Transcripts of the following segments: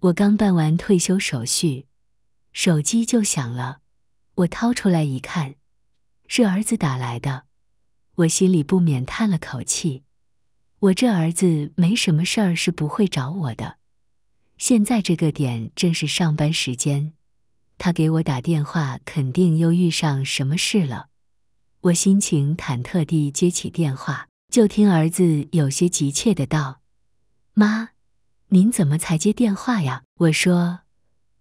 我刚办完退休手续，手机就响了。我掏出来一看，是儿子打来的。我心里不免叹了口气：我这儿子没什么事儿是不会找我的。现在这个点正是上班时间，他给我打电话，肯定又遇上什么事了。我心情忐忑地接起电话，就听儿子有些急切的道：“妈。”您怎么才接电话呀？我说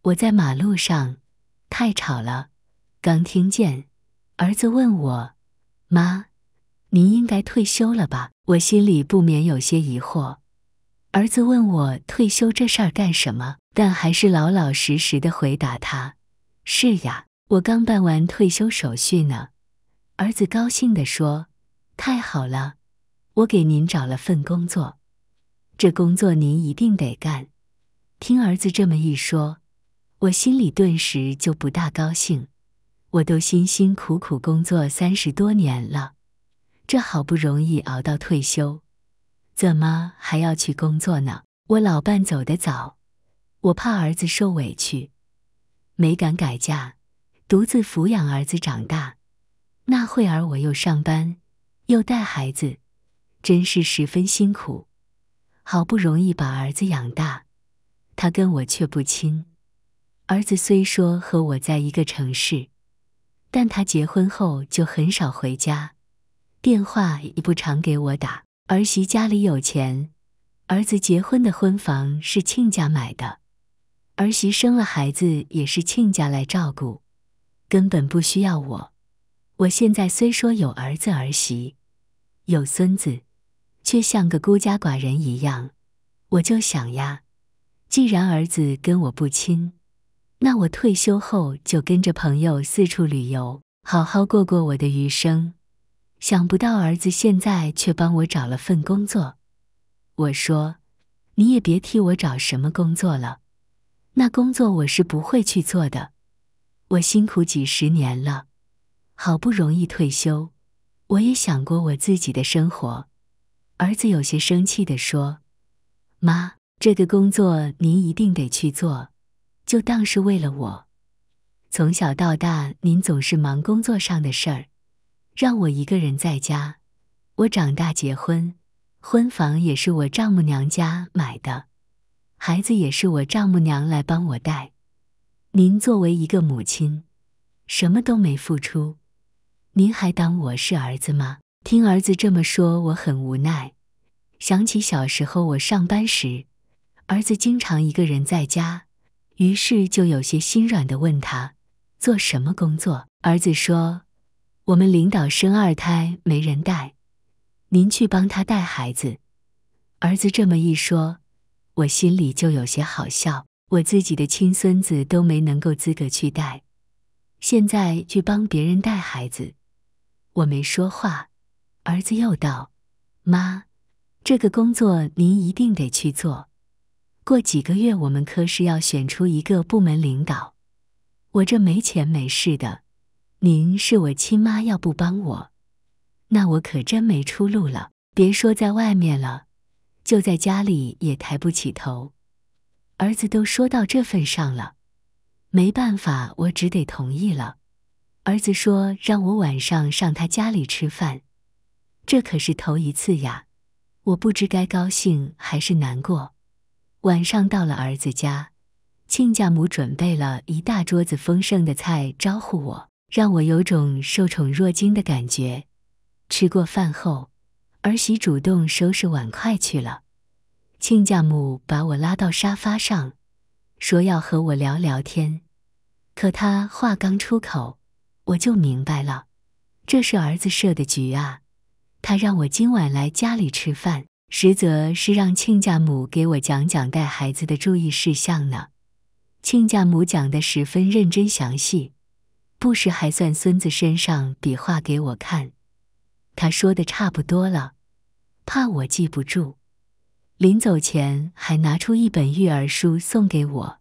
我在马路上，太吵了，刚听见。儿子问我：“妈，您应该退休了吧？”我心里不免有些疑惑。儿子问我退休这事儿干什么，但还是老老实实的回答他：“是呀，我刚办完退休手续呢。”儿子高兴的说：“太好了，我给您找了份工作。”这工作您一定得干。听儿子这么一说，我心里顿时就不大高兴。我都辛辛苦苦工作三十多年了，这好不容易熬到退休，怎么还要去工作呢？我老伴走得早，我怕儿子受委屈，没敢改嫁，独自抚养儿子长大。那会儿我又上班，又带孩子，真是十分辛苦。好不容易把儿子养大，他跟我却不亲。儿子虽说和我在一个城市，但他结婚后就很少回家，电话也不常给我打。儿媳家里有钱，儿子结婚的婚房是亲家买的，儿媳生了孩子也是亲家来照顾，根本不需要我。我现在虽说有儿子儿媳，有孙子。却像个孤家寡人一样，我就想呀，既然儿子跟我不亲，那我退休后就跟着朋友四处旅游，好好过过我的余生。想不到儿子现在却帮我找了份工作，我说，你也别替我找什么工作了，那工作我是不会去做的。我辛苦几十年了，好不容易退休，我也想过我自己的生活。儿子有些生气的说：“妈，这个工作您一定得去做，就当是为了我。从小到大，您总是忙工作上的事儿，让我一个人在家。我长大结婚，婚房也是我丈母娘家买的，孩子也是我丈母娘来帮我带。您作为一个母亲，什么都没付出，您还当我是儿子吗？”听儿子这么说，我很无奈。想起小时候我上班时，儿子经常一个人在家，于是就有些心软的问他：“做什么工作？”儿子说：“我们领导生二胎没人带，您去帮他带孩子。”儿子这么一说，我心里就有些好笑。我自己的亲孙子都没能够资格去带，现在去帮别人带孩子，我没说话。儿子又道：“妈，这个工作您一定得去做。过几个月，我们科室要选出一个部门领导，我这没钱没势的，您是我亲妈，要不帮我，那我可真没出路了。别说在外面了，就在家里也抬不起头。儿子都说到这份上了，没办法，我只得同意了。儿子说让我晚上上他家里吃饭。”这可是头一次呀，我不知该高兴还是难过。晚上到了儿子家，亲家母准备了一大桌子丰盛的菜招呼我，让我有种受宠若惊的感觉。吃过饭后，儿媳主动收拾碗筷去了。亲家母把我拉到沙发上，说要和我聊聊天。可他话刚出口，我就明白了，这是儿子设的局啊。他让我今晚来家里吃饭，实则是让亲家母给我讲讲带孩子的注意事项呢。亲家母讲得十分认真详细，不时还算孙子身上比划给我看。他说的差不多了，怕我记不住，临走前还拿出一本育儿书送给我，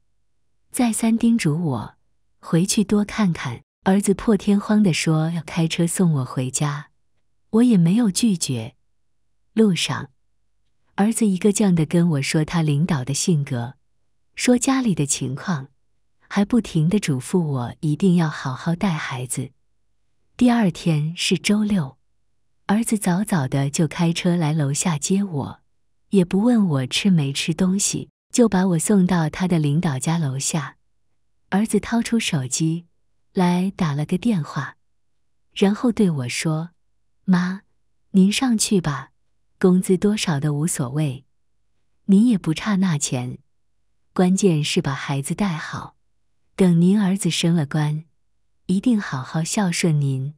再三叮嘱我回去多看看。儿子破天荒地说要开车送我回家。我也没有拒绝。路上，儿子一个劲的跟我说他领导的性格，说家里的情况，还不停的嘱咐我一定要好好带孩子。第二天是周六，儿子早早的就开车来楼下接我，也不问我吃没吃东西，就把我送到他的领导家楼下。儿子掏出手机来打了个电话，然后对我说。妈，您上去吧，工资多少的无所谓，您也不差那钱，关键是把孩子带好。等您儿子升了官，一定好好孝顺您。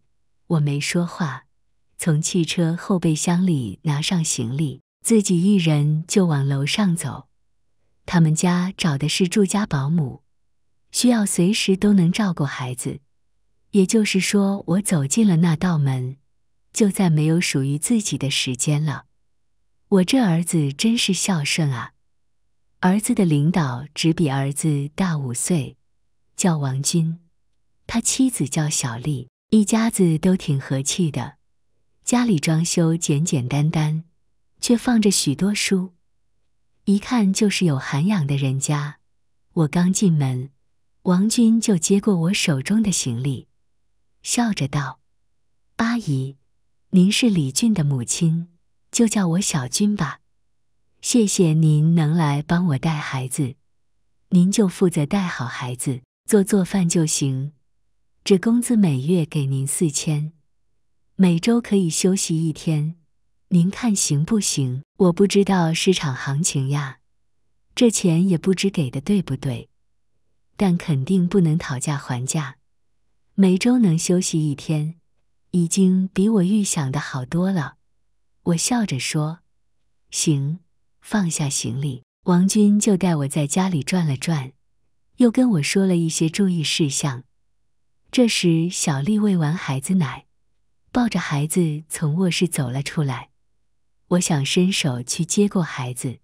我没说话，从汽车后备箱里拿上行李，自己一人就往楼上走。他们家找的是住家保姆，需要随时都能照顾孩子，也就是说，我走进了那道门。就再没有属于自己的时间了。我这儿子真是孝顺啊！儿子的领导只比儿子大五岁，叫王军，他妻子叫小丽，一家子都挺和气的。家里装修简简单单，却放着许多书，一看就是有涵养的人家。我刚进门，王军就接过我手中的行李，笑着道：“阿姨。”您是李俊的母亲，就叫我小军吧。谢谢您能来帮我带孩子，您就负责带好孩子，做做饭就行。这工资每月给您四千，每周可以休息一天，您看行不行？我不知道市场行情呀，这钱也不知给的对不对，但肯定不能讨价还价。每周能休息一天。已经比我预想的好多了，我笑着说：“行，放下行李。”王军就带我在家里转了转，又跟我说了一些注意事项。这时，小丽喂完孩子奶，抱着孩子从卧室走了出来。我想伸手去接过孩子，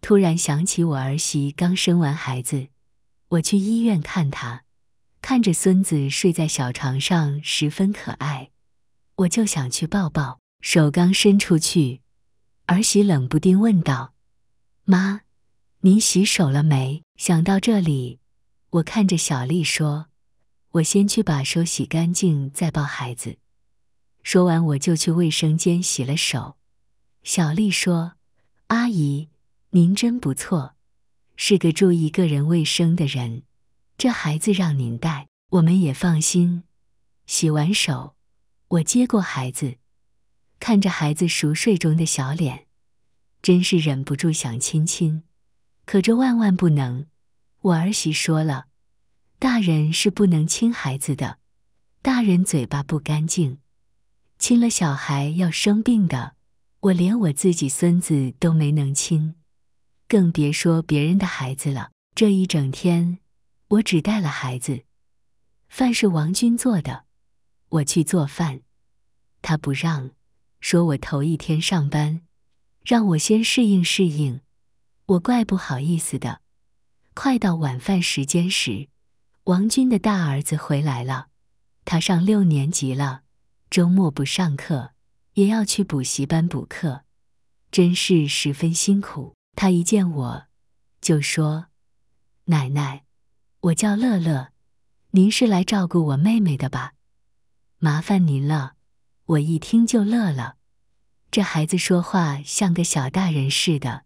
突然想起我儿媳刚生完孩子，我去医院看她。看着孙子睡在小床上，十分可爱，我就想去抱抱。手刚伸出去，儿媳冷不丁问道：“妈，您洗手了没？”想到这里，我看着小丽说：“我先去把手洗干净，再抱孩子。”说完，我就去卫生间洗了手。小丽说：“阿姨，您真不错，是个注意个人卫生的人。”这孩子让您带，我们也放心。洗完手，我接过孩子，看着孩子熟睡中的小脸，真是忍不住想亲亲。可这万万不能！我儿媳说了，大人是不能亲孩子的，大人嘴巴不干净，亲了小孩要生病的。我连我自己孙子都没能亲，更别说别人的孩子了。这一整天。我只带了孩子，饭是王军做的，我去做饭，他不让，说我头一天上班，让我先适应适应，我怪不好意思的。快到晚饭时间时，王军的大儿子回来了，他上六年级了，周末不上课，也要去补习班补课，真是十分辛苦。他一见我，就说：“奶奶。”我叫乐乐，您是来照顾我妹妹的吧？麻烦您了。我一听就乐了，这孩子说话像个小大人似的，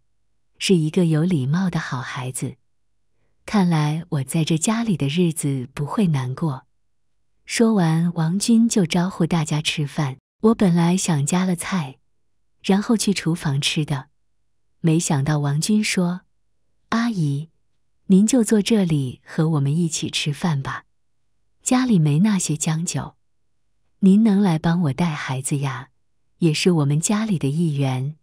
是一个有礼貌的好孩子。看来我在这家里的日子不会难过。说完，王军就招呼大家吃饭。我本来想加了菜，然后去厨房吃的，没想到王军说：“阿姨。”您就坐这里和我们一起吃饭吧，家里没那些将酒，您能来帮我带孩子呀，也是我们家里的一员。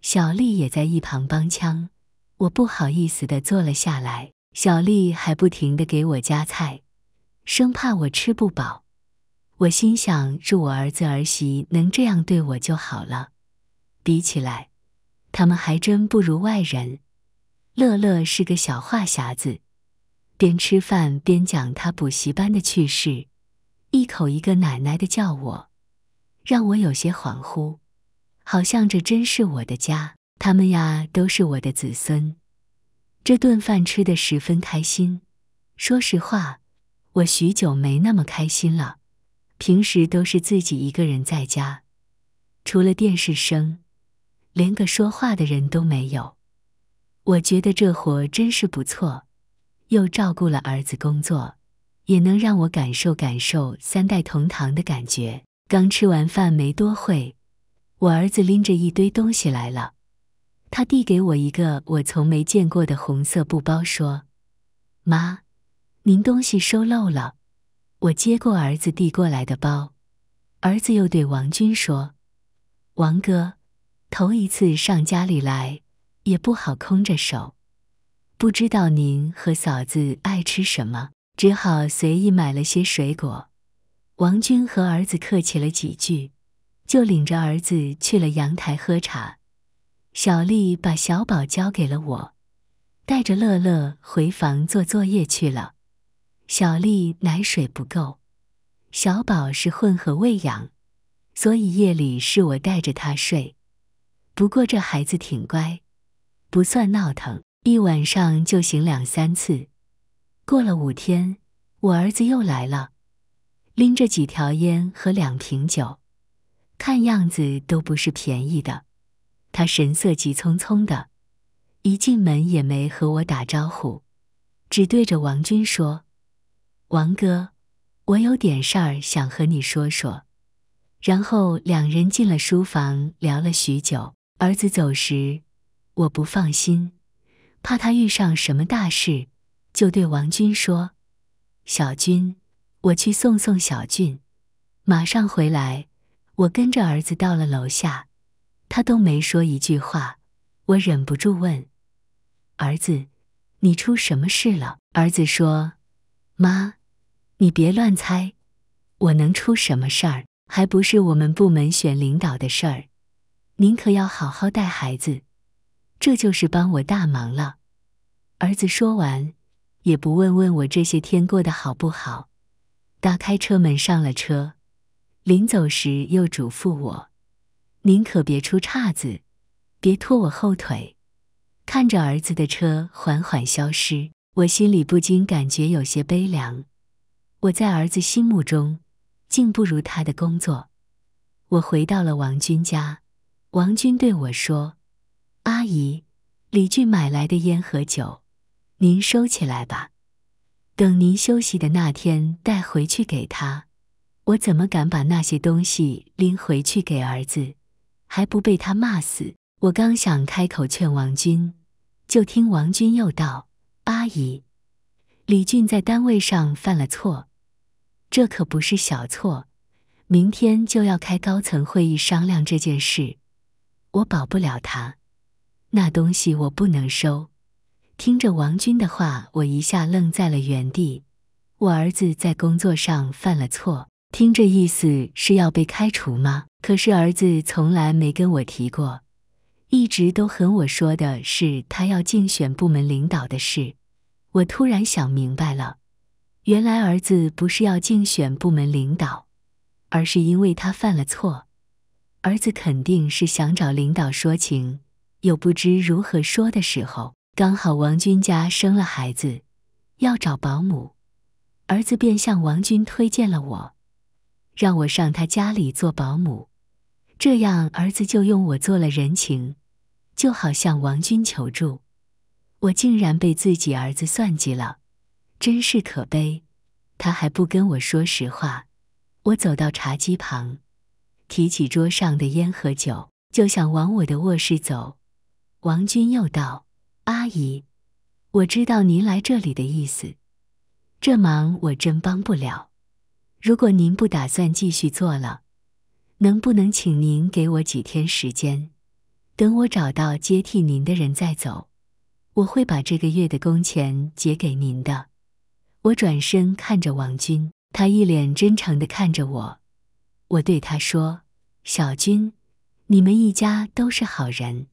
小丽也在一旁帮腔，我不好意思的坐了下来。小丽还不停的给我夹菜，生怕我吃不饱。我心想，是我儿子儿媳能这样对我就好了，比起来，他们还真不如外人。乐乐是个小话匣子，边吃饭边讲他补习班的趣事，一口一个“奶奶”的叫我，让我有些恍惚，好像这真是我的家。他们呀，都是我的子孙。这顿饭吃得十分开心。说实话，我许久没那么开心了。平时都是自己一个人在家，除了电视声，连个说话的人都没有。我觉得这活真是不错，又照顾了儿子工作，也能让我感受感受三代同堂的感觉。刚吃完饭没多会，我儿子拎着一堆东西来了，他递给我一个我从没见过的红色布包，说：“妈，您东西收漏了。”我接过儿子递过来的包，儿子又对王军说：“王哥，头一次上家里来。”也不好空着手，不知道您和嫂子爱吃什么，只好随意买了些水果。王军和儿子客气了几句，就领着儿子去了阳台喝茶。小丽把小宝交给了我，带着乐乐回房做作业去了。小丽奶水不够，小宝是混合喂养，所以夜里是我带着他睡。不过这孩子挺乖。不算闹腾，一晚上就醒两三次。过了五天，我儿子又来了，拎着几条烟和两瓶酒，看样子都不是便宜的。他神色急匆匆的，一进门也没和我打招呼，只对着王军说：“王哥，我有点事儿想和你说说。”然后两人进了书房，聊了许久。儿子走时。我不放心，怕他遇上什么大事，就对王军说：“小军，我去送送小俊，马上回来。”我跟着儿子到了楼下，他都没说一句话。我忍不住问：“儿子，你出什么事了？”儿子说：“妈，你别乱猜，我能出什么事儿？还不是我们部门选领导的事儿。您可要好好带孩子。”这就是帮我大忙了，儿子说完，也不问问我这些天过得好不好，打开车门上了车，临走时又嘱咐我：“您可别出岔子，别拖我后腿。”看着儿子的车缓缓消失，我心里不禁感觉有些悲凉。我在儿子心目中，竟不如他的工作。我回到了王军家，王军对我说。阿姨，李俊买来的烟和酒，您收起来吧。等您休息的那天带回去给他。我怎么敢把那些东西拎回去给儿子，还不被他骂死？我刚想开口劝王军，就听王军又道：“阿姨，李俊在单位上犯了错，这可不是小错。明天就要开高层会议商量这件事，我保不了他。”那东西我不能收。听着王军的话，我一下愣在了原地。我儿子在工作上犯了错，听这意思是要被开除吗？可是儿子从来没跟我提过，一直都和我说的是他要竞选部门领导的事。我突然想明白了，原来儿子不是要竞选部门领导，而是因为他犯了错。儿子肯定是想找领导说情。又不知如何说的时候，刚好王军家生了孩子，要找保姆，儿子便向王军推荐了我，让我上他家里做保姆。这样儿子就用我做了人情，就好像王军求助，我竟然被自己儿子算计了，真是可悲。他还不跟我说实话。我走到茶几旁，提起桌上的烟和酒，就想往我的卧室走。王军又道：“阿姨，我知道您来这里的意思，这忙我真帮不了。如果您不打算继续做了，能不能请您给我几天时间，等我找到接替您的人再走？我会把这个月的工钱结给您的。”我转身看着王军，他一脸真诚的看着我，我对他说：“小军，你们一家都是好人。”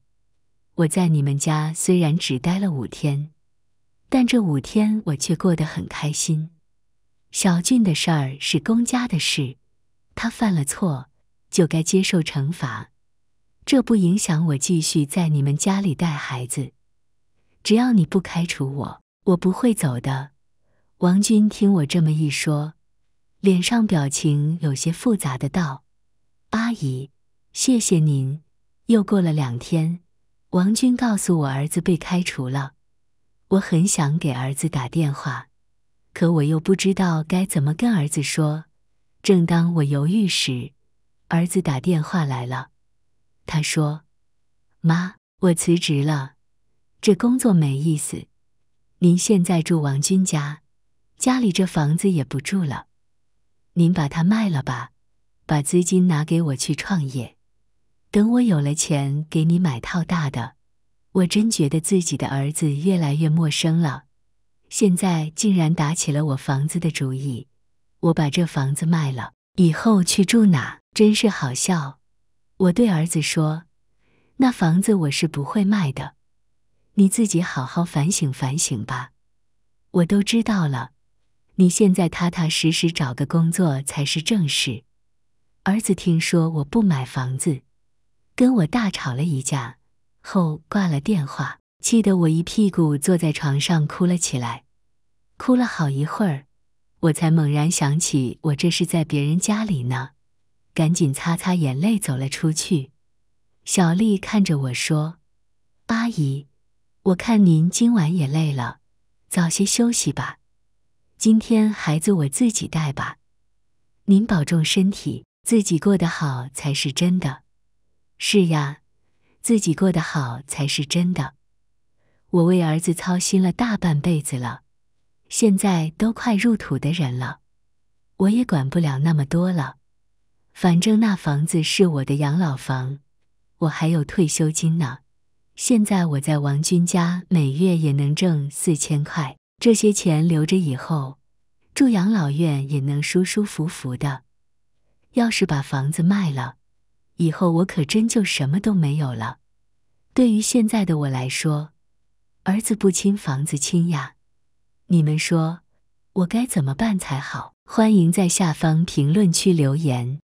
我在你们家虽然只待了五天，但这五天我却过得很开心。小俊的事儿是公家的事，他犯了错就该接受惩罚，这不影响我继续在你们家里带孩子。只要你不开除我，我不会走的。王军听我这么一说，脸上表情有些复杂的道：“阿姨，谢谢您。”又过了两天。王军告诉我儿子被开除了，我很想给儿子打电话，可我又不知道该怎么跟儿子说。正当我犹豫时，儿子打电话来了。他说：“妈，我辞职了，这工作没意思。您现在住王军家，家里这房子也不住了，您把它卖了吧，把资金拿给我去创业。”等我有了钱，给你买套大的。我真觉得自己的儿子越来越陌生了，现在竟然打起了我房子的主意。我把这房子卖了，以后去住哪？真是好笑。我对儿子说：“那房子我是不会卖的，你自己好好反省反省吧。我都知道了，你现在踏踏实实找个工作才是正事。”儿子听说我不买房子。跟我大吵了一架，后挂了电话，气得我一屁股坐在床上哭了起来，哭了好一会儿，我才猛然想起我这是在别人家里呢，赶紧擦擦眼泪走了出去。小丽看着我说：“阿姨，我看您今晚也累了，早些休息吧。今天孩子我自己带吧，您保重身体，自己过得好才是真的。”是呀，自己过得好才是真的。我为儿子操心了大半辈子了，现在都快入土的人了，我也管不了那么多了。反正那房子是我的养老房，我还有退休金呢。现在我在王军家每月也能挣四千块，这些钱留着以后住养老院也能舒舒服服的。要是把房子卖了，以后我可真就什么都没有了。对于现在的我来说，儿子不亲，房子亲呀。你们说，我该怎么办才好？欢迎在下方评论区留言。